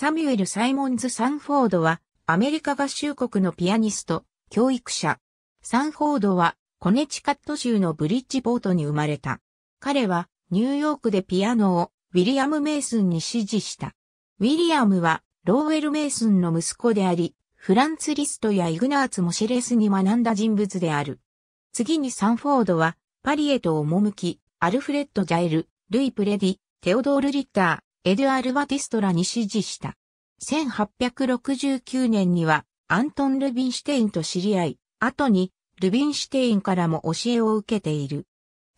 サミュエル・サイモンズ・サンフォードは、アメリカ合衆国のピアニスト、教育者。サンフォードは、コネチカット州のブリッジボートに生まれた。彼は、ニューヨークでピアノを、ウィリアム・メイスンに指示した。ウィリアムは、ローウェル・メイスンの息子であり、フランツ・リストやイグナーツ・モシェレスに学んだ人物である。次にサンフォードは、パリへと赴き、アルフレッド・ジャイル、ルイ・プレディ、テオドール・リッター、エドゥアル・バティストラに指示した。1869年にはアントン・ルビンシュテインと知り合い、後にルビンシュテインからも教えを受けている。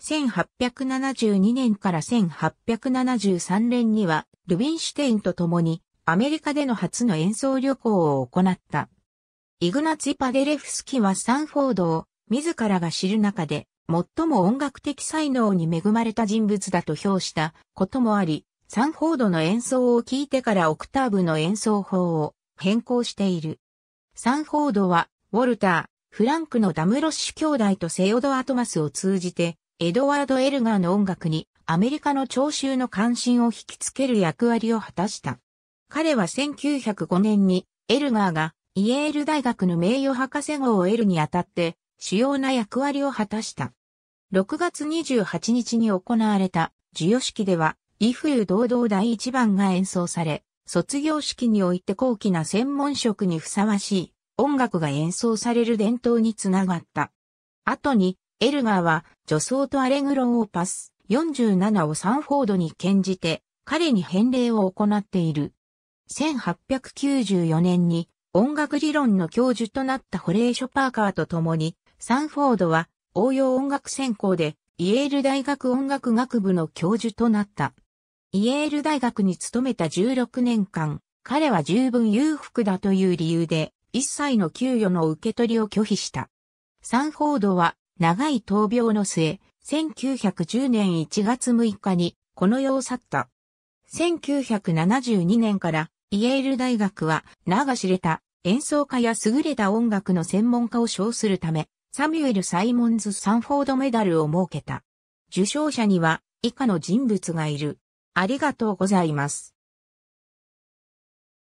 1872年から1873年にはルビンシュテインと共にアメリカでの初の演奏旅行を行った。イグナツィ・パデレフスキはサンフォードを自らが知る中で最も音楽的才能に恵まれた人物だと評したこともあり、サンフォードの演奏を聴いてからオクターブの演奏法を変更している。サンフォードは、ウォルター、フランクのダムロッシュ兄弟とセオドア・トマスを通じて、エドワード・エルガーの音楽にアメリカの聴衆の関心を引きつける役割を果たした。彼は1905年にエルガーがイエール大学の名誉博士号を得るにあたって主要な役割を果たした。6月28日に行われた授与式では威風堂々第一番が演奏され、卒業式において高貴な専門職にふさわしい音楽が演奏される伝統につながった。後に、エルガーは女装とアレグロオーパス47をサンフォードに献じて、彼に返礼を行っている。1894年に音楽理論の教授となったホレーショ・パーカーと共に、サンフォードは応用音楽専攻でイエール大学音楽学部の教授となった。イエール大学に勤めた16年間、彼は十分裕福だという理由で、一切の給与の受け取りを拒否した。サンフォードは、長い闘病の末、1910年1月6日に、この世を去った。1972年から、イエール大学は、名が知れた、演奏家や優れた音楽の専門家を称するため、サミュエル・サイモンズ・サンフォードメダルを設けた。受賞者には、以下の人物がいる。ありがとうございます。